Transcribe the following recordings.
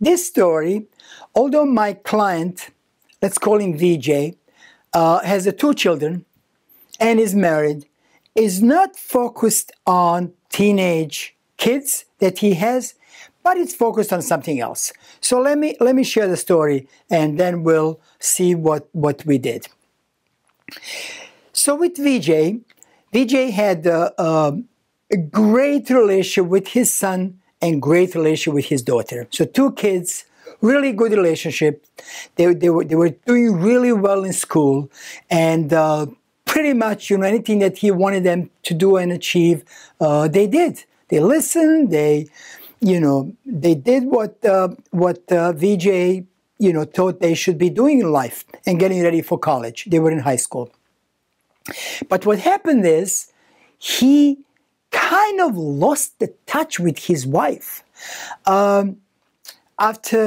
This story, although my client, let's call him VJ, uh, has two children and is married, is not focused on teenage kids that he has, but it's focused on something else. So let me let me share the story, and then we'll see what what we did. So with VJ, VJ had uh, um, a, great relationship with his son and great relationship with his daughter. So two kids, really good relationship. They, they, were, they were doing really well in school and uh, pretty much you know anything that he wanted them to do and achieve, uh, they did. They listened, they, you know, they did what, uh, what uh, VJ, you know, thought they should be doing in life and getting ready for college. They were in high school. But what happened is he kind of lost the touch with his wife. Um, after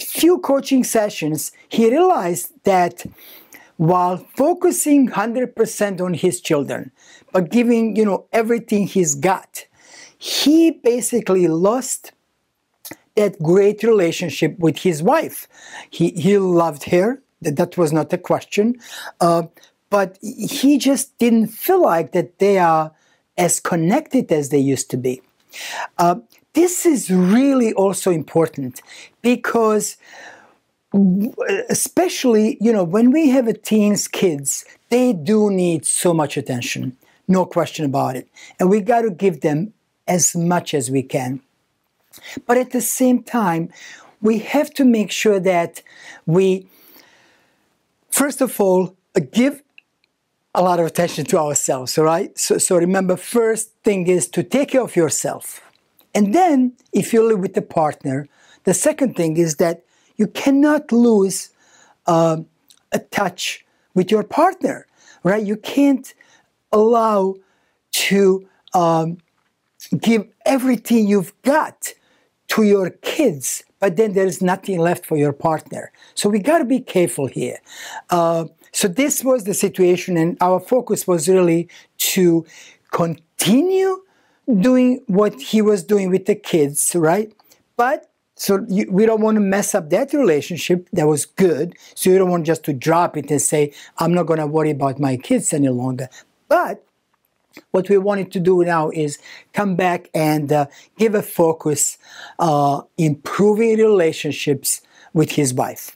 few coaching sessions, he realized that while focusing 100% on his children, but giving, you know, everything he's got, he basically lost that great relationship with his wife. He, he loved her, that, that was not a question, uh, but he just didn't feel like that they are as connected as they used to be. Uh, this is really also important because especially you know when we have a teens kids they do need so much attention no question about it and we got to give them as much as we can but at the same time we have to make sure that we first of all give a lot of attention to ourselves, all right? So, so remember, first thing is to take care of yourself. And then, if you live with a partner, the second thing is that you cannot lose uh, a touch with your partner, right? You can't allow to um, give everything you've got to your kids, but then there is nothing left for your partner. So we got to be careful here. Uh, so this was the situation, and our focus was really to continue doing what he was doing with the kids, right? But so you, we don't want to mess up that relationship that was good. So you don't want just to drop it and say, I'm not going to worry about my kids any longer. But what we wanted to do now is come back and uh, give a focus uh, improving relationships with his wife.